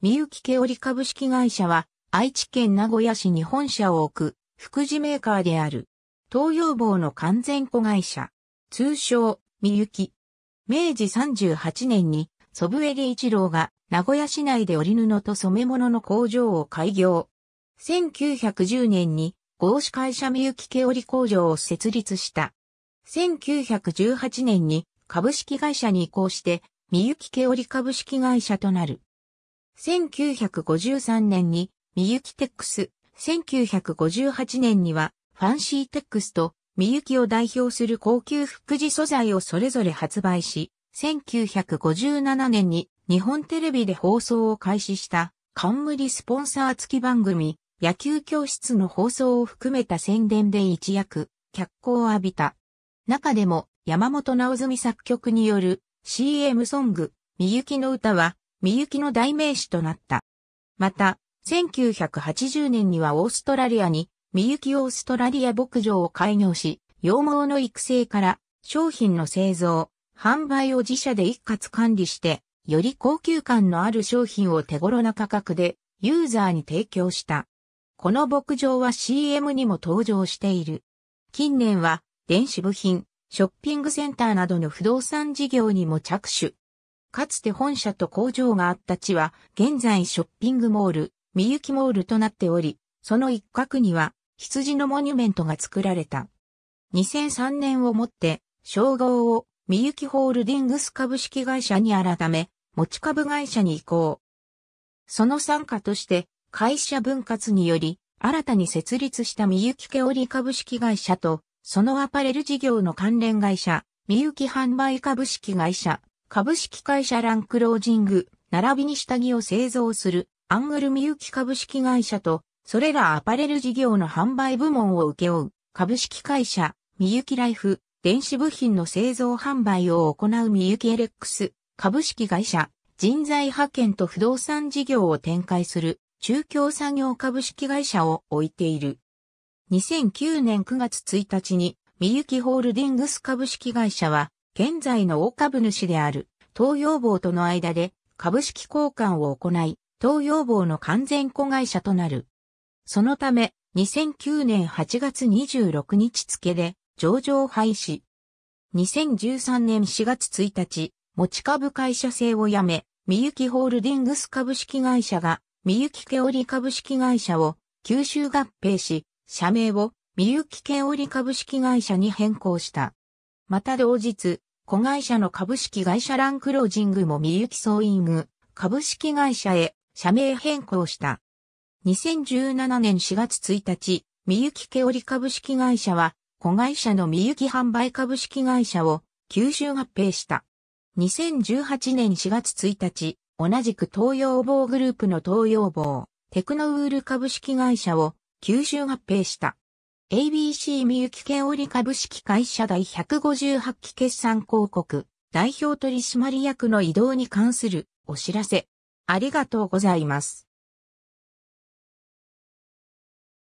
みゆきけおり株式会社は、愛知県名古屋市に本社を置く、福祉メーカーである。東洋坊の完全子会社。通称、みゆき。明治38年に、祖父江理一郎が、名古屋市内で織布と染め物の工場を開業。1910年に、合資会社みゆきけおり工場を設立した。1918年に、株式会社に移行して、みゆきけおり株式会社となる。1953年にみゆきテックス、1958年にはファンシーテックスとみゆきを代表する高級福祉素材をそれぞれ発売し、1957年に日本テレビで放送を開始した冠スポンサー付き番組野球教室の放送を含めた宣伝で一躍脚光を浴びた。中でも山本直澄作曲による CM ソングみゆきの歌はみゆきの代名詞となった。また、1980年にはオーストラリアに、みゆきオーストラリア牧場を開業し、羊毛の育成から商品の製造、販売を自社で一括管理して、より高級感のある商品を手頃な価格でユーザーに提供した。この牧場は CM にも登場している。近年は電子部品、ショッピングセンターなどの不動産事業にも着手。かつて本社と工場があった地は、現在ショッピングモール、みゆきモールとなっており、その一角には、羊のモニュメントが作られた。2003年をもって、称号を、みゆきホールディングス株式会社に改め、持ち株会社に移行。その参加として、会社分割により、新たに設立したみゆきケオリ株式会社と、そのアパレル事業の関連会社、みゆき販売株式会社、株式会社ランクロージング、並びに下着を製造するアングルみゆき株式会社と、それらアパレル事業の販売部門を請け負う株式会社みゆきライフ、電子部品の製造販売を行うみゆきエレックス、株式会社、人材派遣と不動産事業を展開する中京産業株式会社を置いている。2009年9月1日にみゆきホールディングス株式会社は現在の大株主である東洋坊との間で株式交換を行い、東洋坊の完全子会社となる。そのため、2009年8月26日付で上場廃止。2013年4月1日、持ち株会社制をやめ、みゆきホールディングス株式会社が、みゆきけおり株式会社を吸収合併し、社名をみゆきけおり株式会社に変更した。また同日、子会社の株式会社ランクロージングもみゆきソーイング株式会社へ社名変更した。2017年4月1日、みゆきけおり株式会社は、子会社のみゆき販売株式会社を吸収合併した。2018年4月1日、同じく東洋棒グループの東洋棒、テクノウール株式会社を吸収合併した。ABC みゆきけおり株式会社第158期決算広告代表取締役の異動に関するお知らせ。ありがとうございます。